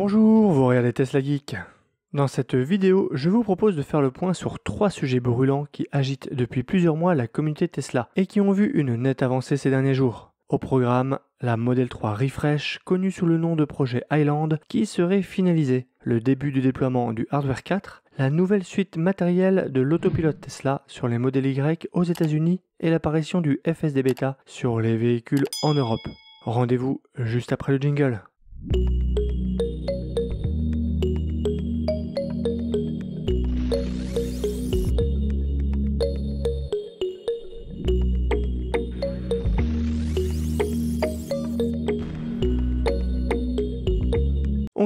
Bonjour, vous regardez Tesla Geek. Dans cette vidéo, je vous propose de faire le point sur trois sujets brûlants qui agitent depuis plusieurs mois la communauté Tesla et qui ont vu une nette avancée ces derniers jours. Au programme, la Model 3 Refresh, connue sous le nom de projet Island, qui serait finalisée, le début du déploiement du Hardware 4, la nouvelle suite matérielle de l'autopilote Tesla sur les modèles Y aux États-Unis et l'apparition du FSD Beta sur les véhicules en Europe. Rendez-vous juste après le jingle.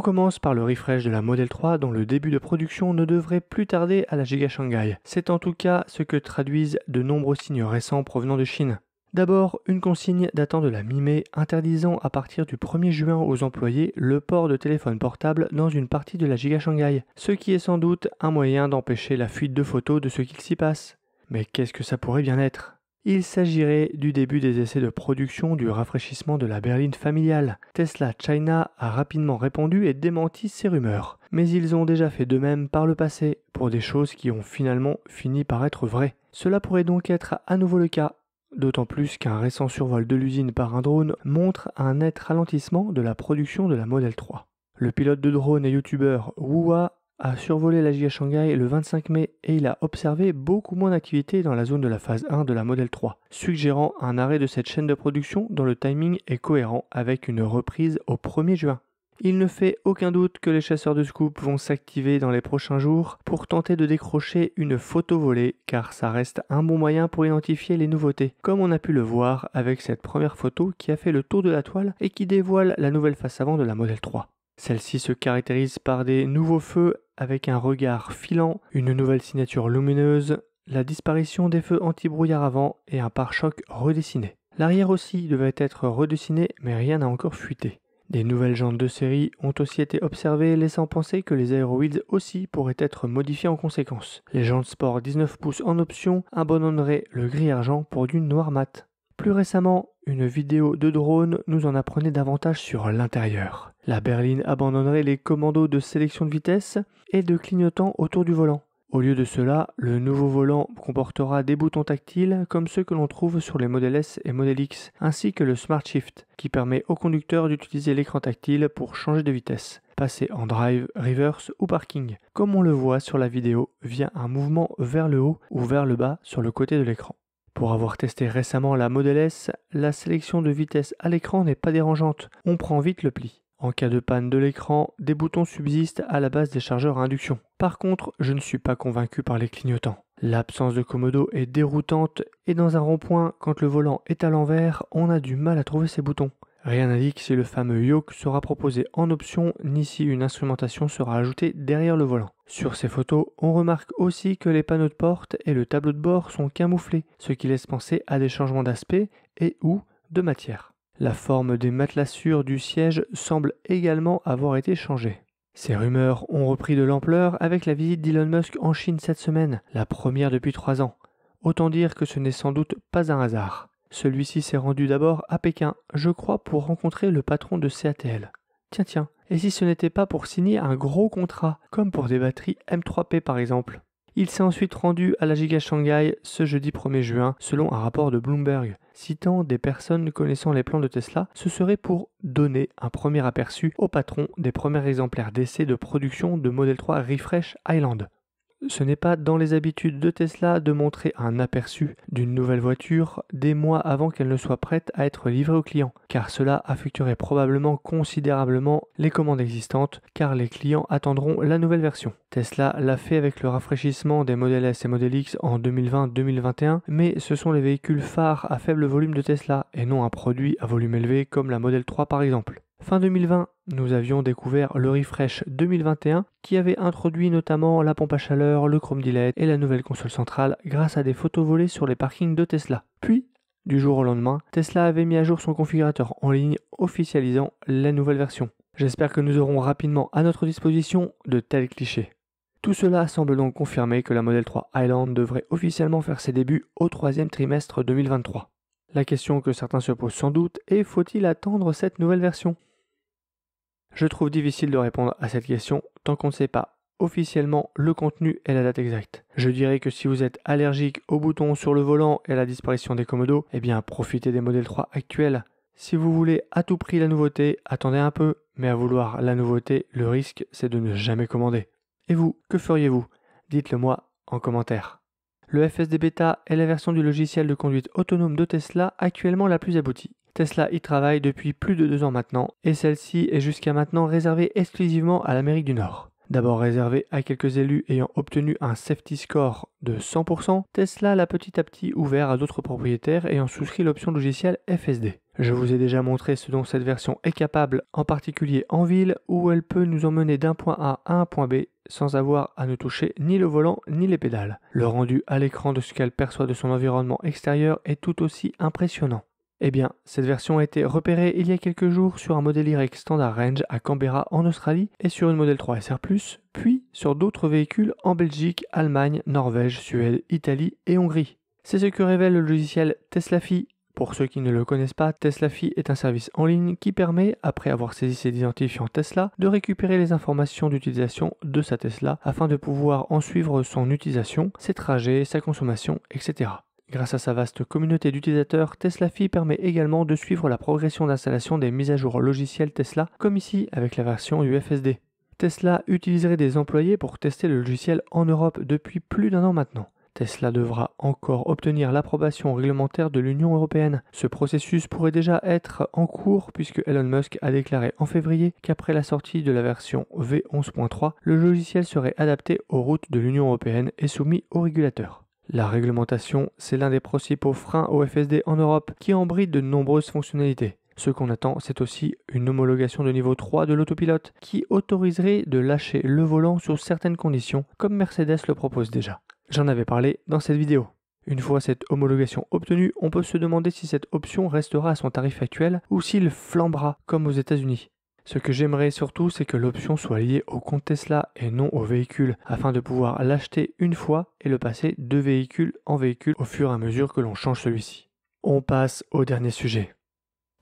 commence par le refresh de la Model 3 dont le début de production ne devrait plus tarder à la Giga Shanghai. C'est en tout cas ce que traduisent de nombreux signes récents provenant de Chine. D'abord, une consigne datant de la mi-mai interdisant à partir du 1er juin aux employés le port de téléphone portable dans une partie de la Giga Shanghai, ce qui est sans doute un moyen d'empêcher la fuite de photos de ce qu'il s'y passe. Mais qu'est-ce que ça pourrait bien être il s'agirait du début des essais de production du rafraîchissement de la berline familiale. Tesla China a rapidement répondu et démenti ces rumeurs. Mais ils ont déjà fait de même par le passé, pour des choses qui ont finalement fini par être vraies. Cela pourrait donc être à nouveau le cas, d'autant plus qu'un récent survol de l'usine par un drone montre un net ralentissement de la production de la Model 3. Le pilote de drone et youtubeur Wuwa a survolé la GIA Shanghai le 25 mai et il a observé beaucoup moins d'activité dans la zone de la phase 1 de la modèle 3, suggérant un arrêt de cette chaîne de production dont le timing est cohérent avec une reprise au 1er juin. Il ne fait aucun doute que les chasseurs de scoop vont s'activer dans les prochains jours pour tenter de décrocher une photo volée car ça reste un bon moyen pour identifier les nouveautés, comme on a pu le voir avec cette première photo qui a fait le tour de la toile et qui dévoile la nouvelle face avant de la modèle 3. Celle-ci se caractérise par des nouveaux feux avec un regard filant, une nouvelle signature lumineuse, la disparition des feux antibrouillard avant et un pare-choc redessiné. L'arrière aussi devait être redessiné, mais rien n'a encore fuité. Des nouvelles jantes de série ont aussi été observées, laissant penser que les aéroïdes aussi pourraient être modifiés en conséquence. Les jantes sport 19 pouces en option abandonneraient le gris argent pour du noir mat. Plus récemment, une vidéo de drone nous en apprenait davantage sur l'intérieur. La berline abandonnerait les commandos de sélection de vitesse et de clignotant autour du volant. Au lieu de cela, le nouveau volant comportera des boutons tactiles comme ceux que l'on trouve sur les Model S et Model X, ainsi que le Smart Shift, qui permet au conducteur d'utiliser l'écran tactile pour changer de vitesse, passer en drive, reverse ou parking, comme on le voit sur la vidéo via un mouvement vers le haut ou vers le bas sur le côté de l'écran. Pour avoir testé récemment la Model S, la sélection de vitesse à l'écran n'est pas dérangeante, on prend vite le pli. En cas de panne de l'écran, des boutons subsistent à la base des chargeurs à induction. Par contre, je ne suis pas convaincu par les clignotants. L'absence de commodo est déroutante et dans un rond-point, quand le volant est à l'envers, on a du mal à trouver ses boutons. Rien n'indique si le fameux yoke sera proposé en option ni si une instrumentation sera ajoutée derrière le volant. Sur ces photos, on remarque aussi que les panneaux de porte et le tableau de bord sont camouflés, ce qui laisse penser à des changements d'aspect et ou de matière. La forme des matelassures du siège semble également avoir été changée. Ces rumeurs ont repris de l'ampleur avec la visite d'Elon Musk en Chine cette semaine, la première depuis trois ans. Autant dire que ce n'est sans doute pas un hasard. Celui-ci s'est rendu d'abord à Pékin, je crois, pour rencontrer le patron de CATL. Tiens, tiens, et si ce n'était pas pour signer un gros contrat, comme pour des batteries M3P par exemple Il s'est ensuite rendu à la Giga Shanghai ce jeudi 1er juin, selon un rapport de Bloomberg, citant des personnes connaissant les plans de Tesla, ce serait pour donner un premier aperçu au patron des premiers exemplaires d'essai de production de Model 3 Refresh Island. Ce n'est pas dans les habitudes de Tesla de montrer un aperçu d'une nouvelle voiture des mois avant qu'elle ne soit prête à être livrée au client, car cela affecterait probablement considérablement les commandes existantes, car les clients attendront la nouvelle version. Tesla l'a fait avec le rafraîchissement des Model S et Model X en 2020-2021, mais ce sont les véhicules phares à faible volume de Tesla et non un produit à volume élevé comme la Model 3 par exemple. Fin 2020, nous avions découvert le refresh 2021 qui avait introduit notamment la pompe à chaleur, le chrome delay et la nouvelle console centrale grâce à des photos volées sur les parkings de Tesla. Puis, du jour au lendemain, Tesla avait mis à jour son configurateur en ligne officialisant la nouvelle version. J'espère que nous aurons rapidement à notre disposition de tels clichés. Tout cela semble donc confirmer que la Model 3 Highland devrait officiellement faire ses débuts au troisième trimestre 2023. La question que certains se posent sans doute est faut-il attendre cette nouvelle version je trouve difficile de répondre à cette question tant qu'on ne sait pas officiellement le contenu et la date exacte. Je dirais que si vous êtes allergique aux boutons sur le volant et à la disparition des commodos, eh bien profitez des modèles 3 actuels. Si vous voulez à tout prix la nouveauté, attendez un peu, mais à vouloir la nouveauté, le risque c'est de ne jamais commander. Et vous, que feriez-vous Dites-le moi en commentaire. Le FSD Beta est la version du logiciel de conduite autonome de Tesla actuellement la plus aboutie. Tesla y travaille depuis plus de deux ans maintenant et celle-ci est jusqu'à maintenant réservée exclusivement à l'Amérique du Nord. D'abord réservée à quelques élus ayant obtenu un safety score de 100%, Tesla l'a petit à petit ouvert à d'autres propriétaires ayant souscrit l'option logicielle FSD. Je vous ai déjà montré ce dont cette version est capable, en particulier en ville, où elle peut nous emmener d'un point A à un point B sans avoir à ne toucher ni le volant ni les pédales. Le rendu à l'écran de ce qu'elle perçoit de son environnement extérieur est tout aussi impressionnant. Eh bien, cette version a été repérée il y a quelques jours sur un modèle Y Standard Range à Canberra en Australie et sur une modèle 3 SR+, puis sur d'autres véhicules en Belgique, Allemagne, Norvège, Suède, Italie et Hongrie. C'est ce que révèle le logiciel TeslaFi. Pour ceux qui ne le connaissent pas, TeslaFi est un service en ligne qui permet, après avoir saisi ses identifiants Tesla, de récupérer les informations d'utilisation de sa Tesla afin de pouvoir en suivre son utilisation, ses trajets, sa consommation, etc. Grâce à sa vaste communauté d'utilisateurs, TeslaFi permet également de suivre la progression d'installation des mises à jour logiciel Tesla, comme ici avec la version UFSD. Tesla utiliserait des employés pour tester le logiciel en Europe depuis plus d'un an maintenant. Tesla devra encore obtenir l'approbation réglementaire de l'Union européenne. Ce processus pourrait déjà être en cours puisque Elon Musk a déclaré en février qu'après la sortie de la version V11.3, le logiciel serait adapté aux routes de l'Union européenne et soumis aux régulateurs. La réglementation, c'est l'un des principaux freins au FSD en Europe qui embride de nombreuses fonctionnalités. Ce qu'on attend, c'est aussi une homologation de niveau 3 de l'autopilote qui autoriserait de lâcher le volant sur certaines conditions comme Mercedes le propose déjà. J'en avais parlé dans cette vidéo. Une fois cette homologation obtenue, on peut se demander si cette option restera à son tarif actuel ou s'il flambera comme aux États-Unis. Ce que j'aimerais surtout, c'est que l'option soit liée au compte Tesla et non au véhicule, afin de pouvoir l'acheter une fois et le passer de véhicule en véhicule au fur et à mesure que l'on change celui-ci. On passe au dernier sujet.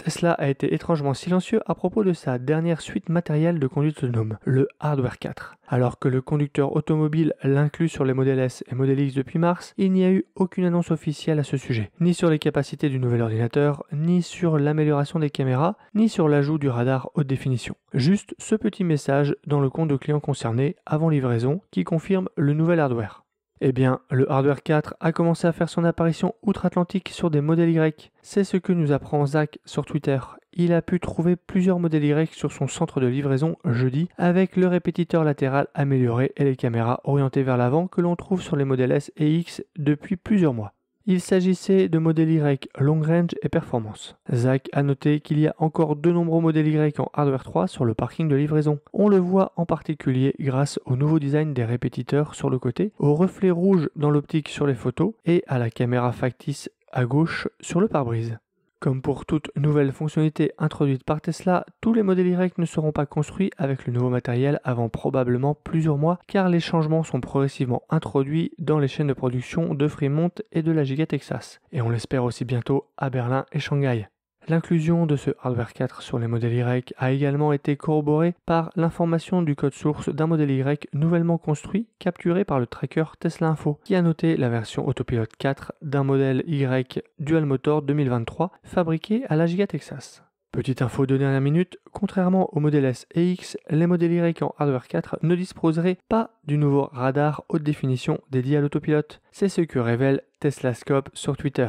Tesla a été étrangement silencieux à propos de sa dernière suite matérielle de conduite autonome, le Hardware 4. Alors que le conducteur automobile l'inclut sur les modèles S et Model X depuis mars, il n'y a eu aucune annonce officielle à ce sujet, ni sur les capacités du nouvel ordinateur, ni sur l'amélioration des caméras, ni sur l'ajout du radar haute définition. Juste ce petit message dans le compte de client concernés avant livraison qui confirme le nouvel hardware. Eh bien, le Hardware 4 a commencé à faire son apparition outre-Atlantique sur des modèles Y. C'est ce que nous apprend Zach sur Twitter. Il a pu trouver plusieurs modèles Y sur son centre de livraison jeudi avec le répétiteur latéral amélioré et les caméras orientées vers l'avant que l'on trouve sur les modèles S et X depuis plusieurs mois. Il s'agissait de modèles Y long range et performance. Zach a noté qu'il y a encore de nombreux modèles Y en hardware 3 sur le parking de livraison. On le voit en particulier grâce au nouveau design des répétiteurs sur le côté, au reflet rouge dans l'optique sur les photos et à la caméra factice à gauche sur le pare-brise. Comme pour toute nouvelle fonctionnalité introduite par Tesla, tous les modèles Y ne seront pas construits avec le nouveau matériel avant probablement plusieurs mois car les changements sont progressivement introduits dans les chaînes de production de Fremont et de la Giga Texas. Et on l'espère aussi bientôt à Berlin et Shanghai. L'inclusion de ce hardware 4 sur les modèles Y a également été corroborée par l'information du code source d'un modèle Y nouvellement construit capturé par le tracker Tesla Info qui a noté la version Autopilot 4 d'un modèle Y Dual Motor 2023 fabriqué à la Giga Texas. Petite info de dernière minute, contrairement au modèle S et X, les modèles Y en hardware 4 ne disposeraient pas du nouveau radar haute définition dédié à l'autopilote. C'est ce que révèle TeslaScope sur Twitter.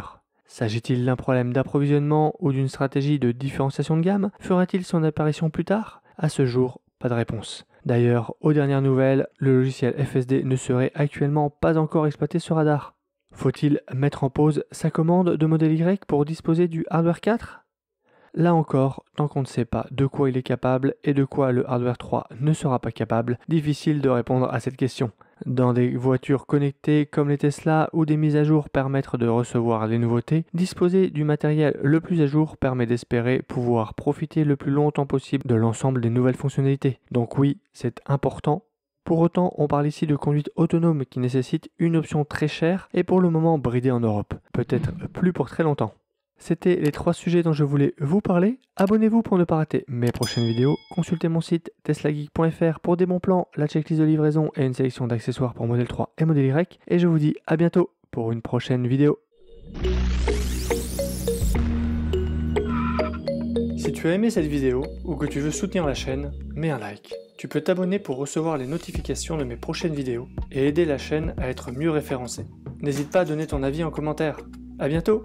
S'agit-il d'un problème d'approvisionnement ou d'une stratégie de différenciation de gamme Fera-t-il son apparition plus tard À ce jour, pas de réponse. D'ailleurs, aux dernières nouvelles, le logiciel FSD ne serait actuellement pas encore exploité sur radar. Faut-il mettre en pause sa commande de modèle Y pour disposer du hardware 4 Là encore, tant qu'on ne sait pas de quoi il est capable et de quoi le hardware 3 ne sera pas capable, difficile de répondre à cette question. Dans des voitures connectées comme les Tesla ou des mises à jour permettent de recevoir des nouveautés, disposer du matériel le plus à jour permet d'espérer pouvoir profiter le plus longtemps possible de l'ensemble des nouvelles fonctionnalités. Donc oui, c'est important. Pour autant, on parle ici de conduite autonome qui nécessite une option très chère et pour le moment bridée en Europe. Peut-être plus pour très longtemps. C'était les trois sujets dont je voulais vous parler. Abonnez-vous pour ne pas rater mes prochaines vidéos. Consultez mon site teslageek.fr pour des bons plans, la checklist de livraison et une sélection d'accessoires pour modèle 3 et modèle Y. Et je vous dis à bientôt pour une prochaine vidéo. Si tu as aimé cette vidéo ou que tu veux soutenir la chaîne, mets un like. Tu peux t'abonner pour recevoir les notifications de mes prochaines vidéos et aider la chaîne à être mieux référencée. N'hésite pas à donner ton avis en commentaire. A bientôt